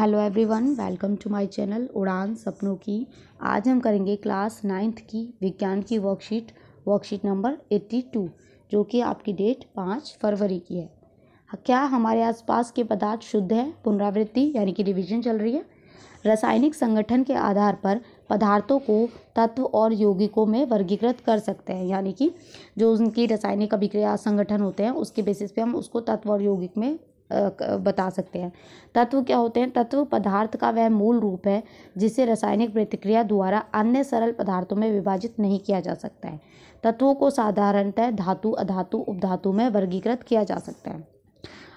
hello everyone welcome to my channel Udaan सपनों की आज हम करेंगे क्लास नाइन्थ की विज्ञान की worksheet worksheet number eighty two जो कि आपकी डेट पाँच फरवरी की है क्या हमारे आसपास के पदार्थ शुद्ध हैं पुनरावृत्ति यानी कि रिवीजन चल रही है रासायनिक संगठन के आधार पर पदार्थों को तत्व और यौगिकों में वर्गीकृत कर सकते हैं यानी कि जो उनकी रासायनिक अभिक्रिया संगठन होते हैं उसके बेसिस पे हम उसको तत्व और यौगिक में बता सकते हैं तत्व क्या होते हैं तत्व पदार्थ का वह मूल रूप है जिसे रासायनिक प्रतिक्रिया द्वारा अन्य सरल पदार्थों में विभाजित नहीं किया जा सकता है तत्वों को साधारणतः धातु अधातु उपधातु में वर्गीकृत किया जा सकता है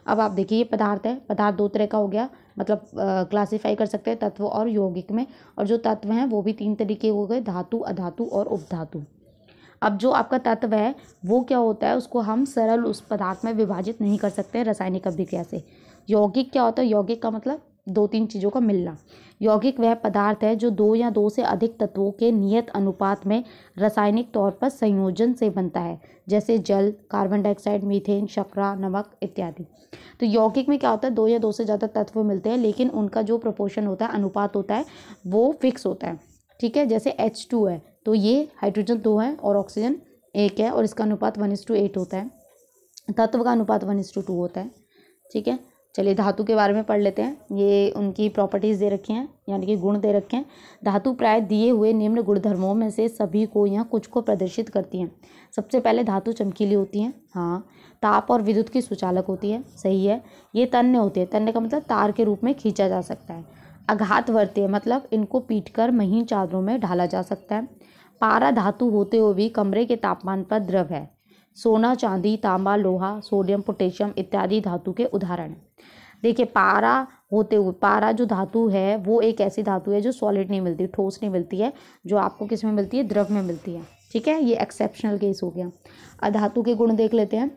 अब आप देखिए ये पदार्थ है पदार्थ दो तरह का हो गया मतलब क्लासिफाई कर सकते हैं तत्व और यौगिक में और जो तत्व हैं वो भी तीन तरीके हो गए धातु अधातु और उपधातु अब जो आपका तत्व है वो क्या होता है उसको हम सरल उस पदार्थ में विभाजित नहीं कर सकते रासायनिक अभिक्रिया से यौगिक क्या होता है यौगिक का मतलब दो तीन चीज़ों का मिलना यौगिक वह पदार्थ है जो दो या दो से अधिक तत्वों के नियत अनुपात में रासायनिक तौर पर संयोजन से बनता है जैसे जल कार्बन डाइऑक्साइड मीथेन शकरा नमक इत्यादि तो यौगिक में क्या होता है दो या दो से ज़्यादा तत्व मिलते हैं लेकिन उनका जो प्रपोर्शन होता है अनुपात होता है वो फिक्स होता है ठीक है जैसे एच टू है तो ये हाइड्रोजन दो है और ऑक्सीजन एक है और इसका अनुपात वन इस टू एट होता है तत्व का अनुपात वन इस टू टू होता है ठीक है चलिए धातु के बारे में पढ़ लेते हैं ये उनकी प्रॉपर्टीज़ दे रखी हैं यानी कि गुण दे रखे हैं धातु प्राय दिए हुए निम्न गुणधर्मों में से सभी को या कुछ को प्रदर्शित करती हैं सबसे पहले धातु चमकीली होती हैं हाँ ताप और विद्युत की सुचालक होती है सही है ये तन्य होती है तन्य का मतलब तार के रूप में खींचा जा सकता है आघात वर्त्य मतलब इनको पीटकर महीन चादरों में ढाला जा सकता है पारा धातु होते हुए भी कमरे के तापमान पर द्रव है सोना चांदी तांबा लोहा सोडियम पोटेशियम इत्यादि धातु के उदाहरण हैं देखिए पारा होते हुए पारा जो धातु है वो एक ऐसी धातु है जो सॉलिड नहीं मिलती ठोस नहीं मिलती है जो आपको किस में मिलती है द्रव में मिलती है ठीक है ये एक्सेप्शनल केस हो गया अधातु के गुण देख लेते हैं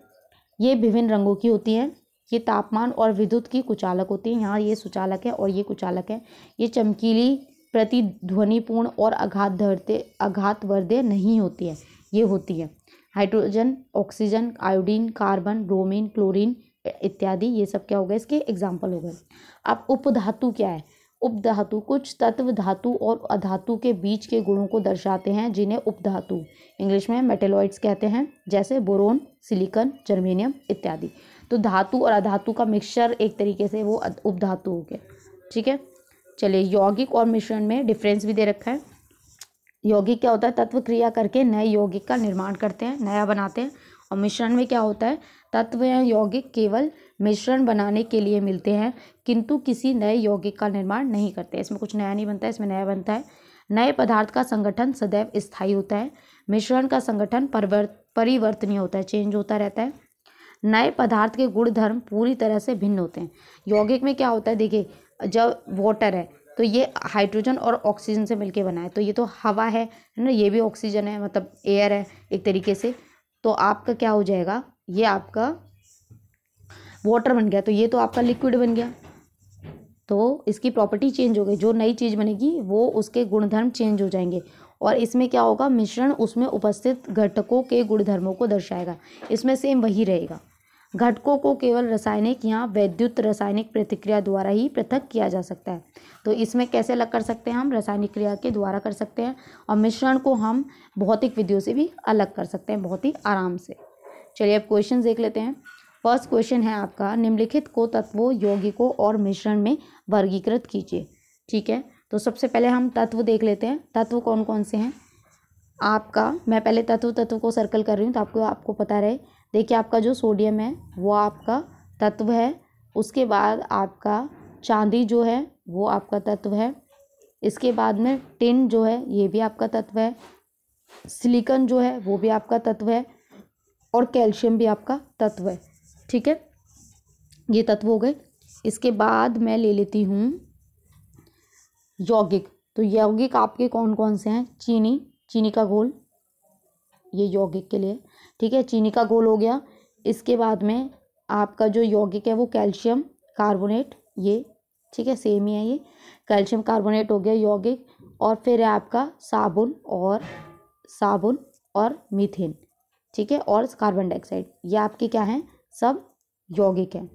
ये विभिन्न रंगों की होती हैं ये तापमान और विद्युत की कुचालक होती है यहाँ ये सुचालक है और ये कुचालक है ये चमकीली प्रतिध्वनिपूर्ण और आघात धरते आघात वर्दे नहीं होती है ये होती है hydrogen oxygen iodine carbon bromine chlorine इत्यादि ये सब क्या हो गए इसके एग्जाम्पल हो गए अब उपधातु क्या है उपधातु कुछ तत्व धातु और अधातु के बीच के गुणों को दर्शाते हैं जिन्हें उपधातु इंग्लिश में मेटेलॉइड्स कहते हैं जैसे बोरोन सिलिकन जर्मेनियम इत्यादि तो धातु और अधातु का मिक्सचर एक तरीके से वो उपधातु हो गया ठीक है चलिए यौगिक और मिश्रण में डिफरेंस भी दे रखा है यौगिक क्या होता है तत्व क्रिया करके नए यौगिक का निर्माण करते हैं नया बनाते हैं और मिश्रण में क्या होता है तत्व या यौगिक केवल मिश्रण बनाने के लिए मिलते हैं किंतु किसी नए यौगिक का निर्माण नहीं करते इसमें कुछ नया नहीं बनता है इसमें नया बनता है नए पदार्थ का संगठन सदैव स्थायी होता है मिश्रण का संगठन परिवर्तनीय होता है चेंज होता रहता है नए पदार्थ के गुणधर्म पूरी तरह से भिन्न होते हैं यौगिक में क्या होता है देखिए जब वाटर है तो ये हाइड्रोजन और ऑक्सीजन से मिलके बना है तो ये तो हवा है है ना ये भी ऑक्सीजन है मतलब एयर है एक तरीके से तो आपका क्या हो जाएगा ये आपका वाटर बन गया तो ये तो आपका लिक्विड बन गया तो इसकी प्रॉपर्टी चेंज हो गई जो नई चीज़ बनेगी वो उसके गुणधर्म चेंज हो जाएंगे और इसमें क्या होगा मिश्रण उसमें उपस्थित घटकों के गुणधर्मों को दर्शाएगा इसमें सेम वही रहेगा घटकों को केवल रासायनिक या वैद्युत रासायनिक प्रतिक्रिया द्वारा ही पृथक किया जा सकता है तो इसमें कैसे अलग कर सकते हैं हम रासायनिक क्रिया के द्वारा कर सकते हैं और मिश्रण को हम भौतिक विधियों से भी अलग कर सकते हैं बहुत ही आराम से चलिए अब क्वेश्चन देख लेते हैं फर्स्ट क्वेश्चन है आपका निम्नलिखित को तत्वों यौगिकों और मिश्रण में वर्गीकृत कीजिए ठीक है तो सबसे पहले हम तत्व देख लेते हैं तत्व कौन कौन से हैं आपका मैं पहले तत्व तत्व को सर्कल कर रही हूँ तो आपको आपको पता रहे देखिए आपका जो सोडियम है वो आपका तत्व है उसके बाद आपका चांदी जो है वो आपका तत्व है इसके बाद में टिन जो है ये भी आपका तत्व है सिलिकन जो है वो भी आपका तत्व है और कैल्शियम भी आपका तत्व है ठीक है ये तत्व हो गए इसके बाद मैं ले लेती हूँ यौगिक तो यौगिक आपके कौन कौन से हैं चीनी चीनी का घोल ये यौगिक के लिए ठीक है चीनी का घोल हो गया इसके बाद में आपका जो यौगिक है वो कैल्शियम कार्बोनेट ये ठीक है सेम ही है ये कैल्शियम कार्बोनेट हो गया यौगिक और फिर है आपका साबुन और साबुन और मीथेन ठीक है और कार्बन डाइऑक्साइड ये आपके क्या हैं सब यौगिक हैं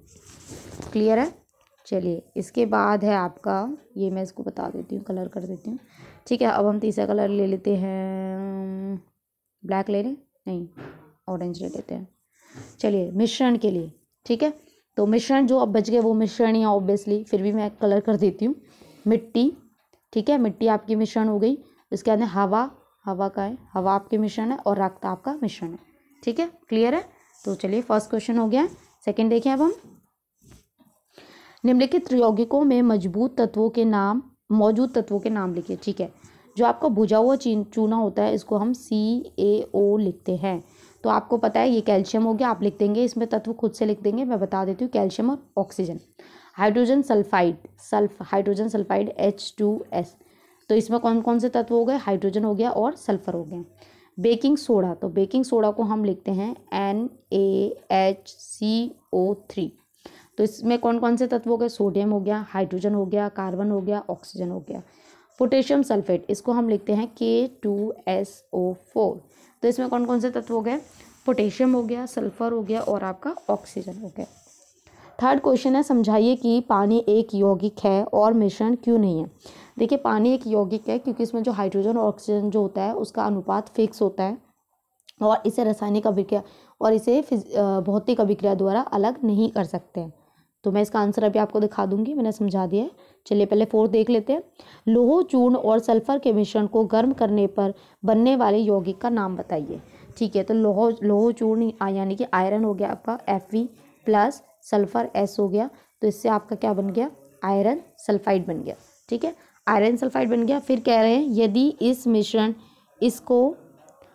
क्लियर है चलिए इसके बाद है आपका ये मैं इसको बता देती हूँ कलर कर देती हूँ ठीक है अब हम तीसरा कलर ले लेते हैं ब्लैक ले लें नहीं ऑरेंज ले लेते हैं चलिए मिश्रण के लिए ठीक है तो मिश्रण जो अब बच गए वो मिश्रण ही ऑब्वियसली फिर भी मैं कलर कर देती हूँ मिट्टी ठीक है मिट्टी आपकी मिश्रण हो गई उसके अंदर हवा हवा का है हवा आपके मिश्रण है और रक्त आपका मिश्रण है ठीक है क्लियर है तो चलिए फर्स्ट क्वेश्चन हो गया सेकंड देखें अब हम निम्नलिखित यौगिकों में मजबूत तत्वों के नाम मौजूद तत्वों के नाम लिखिए ठीक है जो आपका भुजा हुआ चूना होता है इसको हम सी ए ओ लिखते हैं तो आपको पता है ये कैल्शियम हो गया आप लिख देंगे इसमें तत्व खुद से लिख देंगे मैं बता देती हूँ कैल्शियम और oxygen hydrogen sulphide sulph hydrogen sulphide H two S तो इसमें कौन कौन से तत्व हो गए हाइड्रोजन हो गया और सल्फर हो गया बेकिंग सोडा तो बेकिंग सोडा को हम लिखते हैं N A H C O three तो इसमें कौन कौन से तत्व हो गए सोडियम हो गया हाइड्रोजन हो गया कार्बन हो गया ऑक्सीजन हो गया पोटेशियम सल्फेट इसको हम लिखते हैं के टू एस ओ फोर तो इसमें कौन कौन से तत्व हो गए पोटेशियम हो गया सल्फर हो गया और आपका ऑक्सीजन हो गया थर्ड क्वेश्चन है समझाइए कि पानी एक यौगिक है और मिश्रण क्यों नहीं है देखिए पानी एक यौगिक है क्योंकि इसमें जो हाइड्रोजन और ऑक्सीजन जो होता है उसका अनुपात फिक्स होता है और इसे रासायनिक अभिक्रिया और इसे भौतिक अभिक्रिया द्वारा अलग नहीं कर सकते हैं तो मैं इसका आंसर अभी आपको दिखा दूंगी मैंने समझा दिया है चलिए पहले फोर्थ देख लेते हैं लोहो चूर्ण और सल्फर के मिश्रण को गर्म करने पर बनने वाले यौगिक का नाम बताइए ठीक है तो लोहो लोहो चूर्ण यानी कि आयरन हो गया आपका F V plus sulphur S हो गया तो इससे आपका क्या बन गया आयरन सल्फाइड बन गया ठीक है आयरन सल्फाइड बन गया फिर कह रहे हैं यदि इस मिश्रण इसको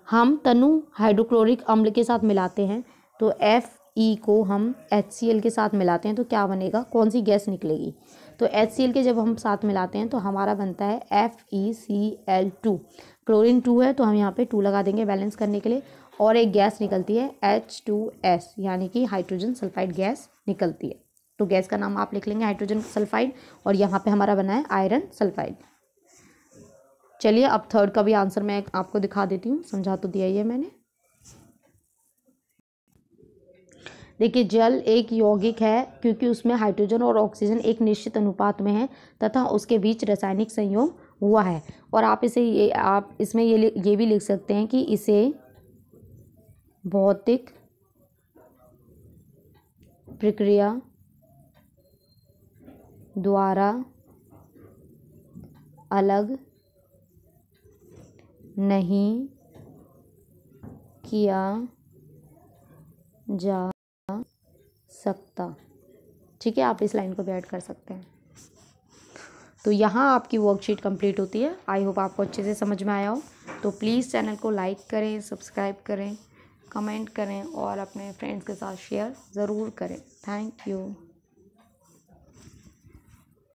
हम तनु हाइड्रोक्लोरिक अम्ल के साथ मिलाते हैं तो एफ ई e को हम एच के साथ मिलाते हैं तो क्या बनेगा कौन सी गैस निकलेगी तो एच के जब हम साथ मिलाते हैं तो हमारा बनता है F E C L two chlorine two है तो हम यहाँ पे टू लगा देंगे बैलेंस करने के लिए और एक गैस निकलती है एच टू एस यानी कि हाइड्रोजन सल्फाइड गैस निकलती है तो गैस का नाम आप लिख लेंगे हाइड्रोजन सल्फाइड और यहाँ पे हमारा बना है आयरन सल्फाइड चलिए अब थर्ड का भी आंसर मैं आपको दिखा देती हूँ समझा तो दिया ही है मैंने देखिए जल एक यौगिक है क्योंकि उसमें हाइड्रोजन और ऑक्सीजन एक निश्चित अनुपात में है तथा उसके बीच रासायनिक संयोग हुआ है और आप इसे ये आप इसमें ये ये भी लिख सकते हैं कि इसे भौतिक प्रक्रिया द्वारा अलग नहीं किया जा सकता ठीक है आप इस लाइन को भी ऐड कर सकते हैं तो यहाँ आपकी वर्कशीट कंप्लीट होती है आई होप आपको अच्छे से समझ में आया हो तो प्लीज़ चैनल को लाइक करें सब्सक्राइब करें कमेंट करें और अपने फ्रेंड्स के साथ शेयर ज़रूर करें थैंक यू